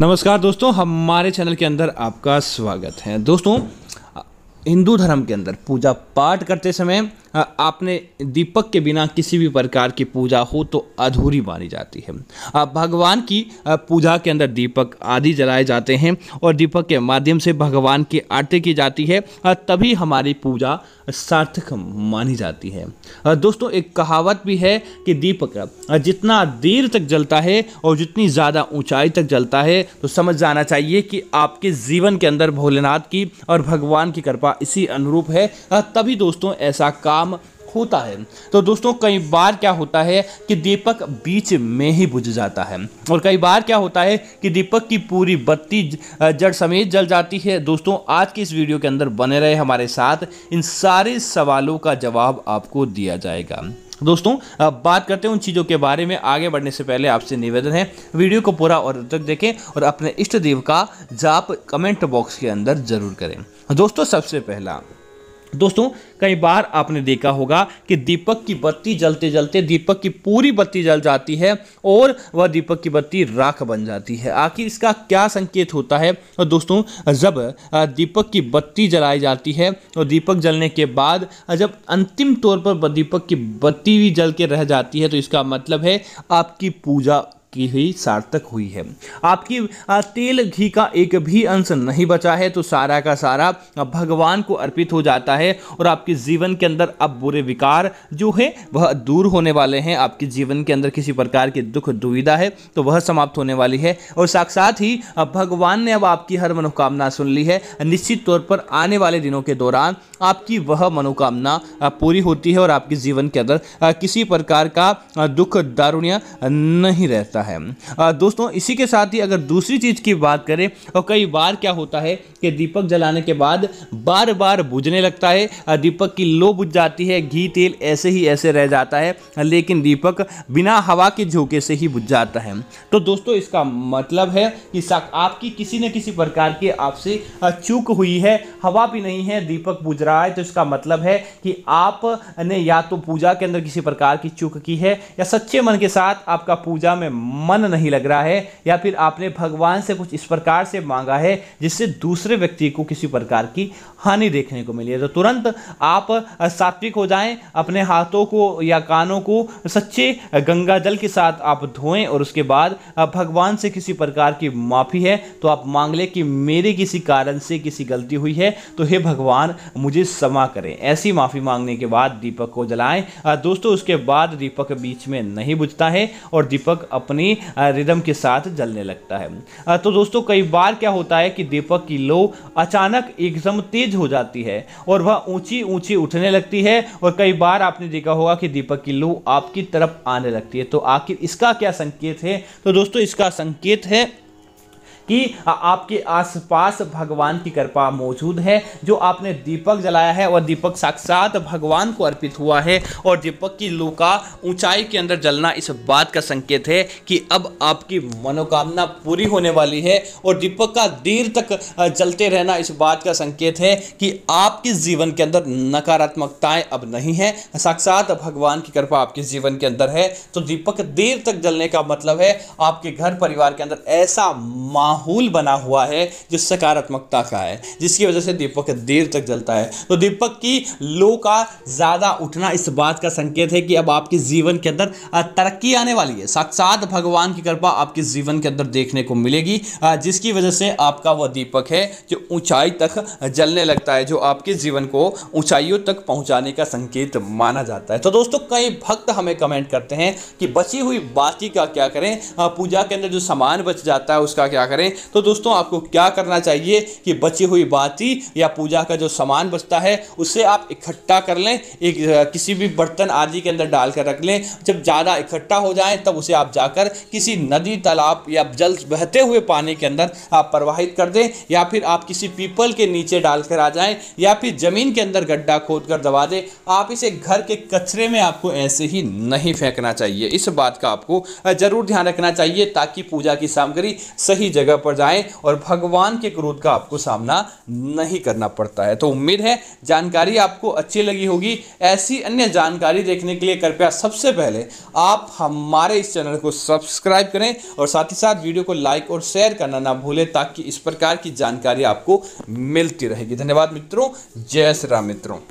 नमस्कार दोस्तों हमारे चैनल के अंदर आपका स्वागत है दोस्तों हिंदू धर्म के अंदर पूजा पाठ करते समय आपने दीपक के बिना किसी भी प्रकार की पूजा हो तो अधूरी मानी जाती है आप भगवान की पूजा के अंदर दीपक आदि जलाए जाते हैं और दीपक के माध्यम से भगवान की आरती की जाती है तभी हमारी पूजा सार्थक मानी जाती है दोस्तों एक कहावत भी है कि दीपक जितना देर तक जलता है और जितनी ज़्यादा ऊंचाई तक जलता है तो समझ जाना चाहिए कि आपके जीवन के अंदर भोलेनाथ की और भगवान की कृपा इसी अनुरूप है तभी दोस्तों ऐसा काम होता है तो दोस्तों कई बार क्या होता है कि दीपक बीच में ही बुझ जाता है और कई बार क्या होता है कि दीपक की पूरी बत्ती जड़ समेत जल जाती है दोस्तों आज की इस वीडियो के अंदर बने रहे हमारे साथ इन सारे सवालों का जवाब आपको दिया जाएगा दोस्तों बात करते हैं उन चीज़ों के बारे में आगे बढ़ने से पहले आपसे निवेदन है वीडियो को पूरा और तक देखें और अपने इष्ट देव का जाप कमेंट बॉक्स के अंदर ज़रूर करें दोस्तों सबसे पहला दोस्तों कई बार आपने देखा होगा कि दीपक की बत्ती जलते जलते दीपक की पूरी बत्ती जल जाती है और वह दीपक की बत्ती राख बन जाती है आखिर इसका क्या संकेत होता है और दोस्तों जब दीपक की बत्ती जलाई जाती है और दीपक जलने के बाद जब अंतिम तौर पर दीपक की बत्ती भी जल के रह जाती है तो इसका मतलब है आपकी पूजा की ही सार्थक हुई है आपकी तेल घी का एक भी अंश नहीं बचा है तो सारा का सारा भगवान को अर्पित हो जाता है और आपके जीवन के अंदर अब बुरे विकार जो है वह दूर होने वाले हैं आपके जीवन के अंदर किसी प्रकार की दुख दुविधा है तो वह समाप्त होने वाली है और साक्षात ही भगवान ने अब आपकी हर मनोकामना सुन ली है निश्चित तौर पर आने वाले दिनों के दौरान आपकी वह मनोकामना पूरी होती है और आपके जीवन के अंदर किसी प्रकार का दुख दारुण्य नहीं रहता है है दोस्तों इसी के साथ ही अगर दूसरी चीज़ की बात करें तो कई बार क्या होता है कि दीपक जलाने के बाद बार बार बुझने लगता है दीपक की लो बुझ जाती है घी तेल ऐसे ही ऐसे रह जाता है लेकिन दीपक बिना हवा के झोंके से ही बुझ जाता है तो दोस्तों इसका मतलब है कि आपकी किसी न किसी प्रकार की आपसे चूक हुई है हवा भी नहीं है दीपक बुझ रहा है तो इसका मतलब है कि आपने या तो पूजा के अंदर किसी प्रकार की चूक की है या सच्चे मन के साथ आपका पूजा में मन नहीं लग रहा है या फिर आपने भगवान से कुछ इस प्रकार से मांगा है जिससे दूसरे व्यक्ति को किसी प्रकार की हानि देखने को मिली है तो तुरंत आप सात्विक हो जाएं अपने हाथों को या कानों को सच्चे गंगा जल के साथ आप धोएं और उसके बाद भगवान से किसी प्रकार की माफ़ी है तो आप मांग लें कि मेरे किसी कारण से किसी गलती हुई है तो हे भगवान मुझे क्षमा करें ऐसी माफ़ी मांगने के बाद दीपक को जलाएं दोस्तों उसके बाद दीपक बीच में नहीं बुझता है और दीपक अपने अपनी रिदम के साथ जलने लगता है तो दोस्तों कई बार क्या होता है कि दीपक की लो अचानक एकदम तेज हो जाती है और वह ऊंची ऊंची उठने लगती है और कई बार आपने देखा होगा कि दीपक की लो आपकी तरफ आने लगती है तो आखिर इसका क्या संकेत है तो दोस्तों इसका संकेत है कि आपके आसपास भगवान की कृपा मौजूद है जो आपने दीपक जलाया है और दीपक साक्षात भगवान को अर्पित हुआ है और दीपक की लू का ऊंचाई के अंदर जलना इस बात का संकेत है कि अब आपकी मनोकामना पूरी होने वाली है और दीपक का देर तक जलते रहना इस बात का संकेत है कि आपके जीवन के अंदर नकारात्मकताएं अब नहीं है साक्षात भगवान की कृपा आपके जीवन के अंदर है तो दीपक देर तक जलने का मतलब है आपके घर परिवार के अंदर ऐसा माहौल माहौल बना हुआ है जो सकारात्मकता का है जिसकी वजह से दीपक देर तक जलता है तो दीपक की लो का ज़्यादा उठना इस बात का संकेत है कि अब आपके जीवन के अंदर तरक्की आने वाली है साक्षात भगवान की कृपा आपके जीवन के अंदर देखने को मिलेगी जिसकी वजह से आपका वह दीपक है जो ऊंचाई तक जलने लगता है जो आपके जीवन को ऊंचाइयों तक पहुंचाने का संकेत माना जाता है तो दोस्तों कई भक्त हमें कमेंट करते हैं कि बची हुई बाती का क्या करें पूजा के अंदर जो सामान बच जाता है उसका क्या करें करें तो दोस्तों आपको क्या करना चाहिए कि बची हुई बाती या पूजा का जो सामान बचता है उसे आप इकट्ठा कर लें एक किसी भी बर्तन आदि के अंदर डाल कर रख लें जब ज़्यादा इकट्ठा हो जाए तब उसे आप जाकर किसी नदी तालाब या जल बहते हुए पानी के अंदर आप प्रवाहित कर दें या फिर आप किसी पीपल के नीचे डाल कर आ जाएं या फिर ज़मीन के अंदर गड्ढा खोद कर दबा दें आप इसे घर के कचरे में आपको ऐसे ही नहीं फेंकना चाहिए इस बात का आपको ज़रूर ध्यान रखना चाहिए ताकि पूजा की सामग्री सही जगह जगह पर जाएं और भगवान के क्रोध का आपको सामना नहीं करना पड़ता है तो उम्मीद है जानकारी आपको अच्छी लगी होगी ऐसी अन्य जानकारी देखने के लिए कृपया सबसे पहले आप हमारे इस चैनल को सब्सक्राइब करें और साथ ही साथ वीडियो को लाइक और शेयर करना ना भूलें ताकि इस प्रकार की जानकारी आपको मिलती रहेगी धन्यवाद मित्रों जय श्री राम मित्रों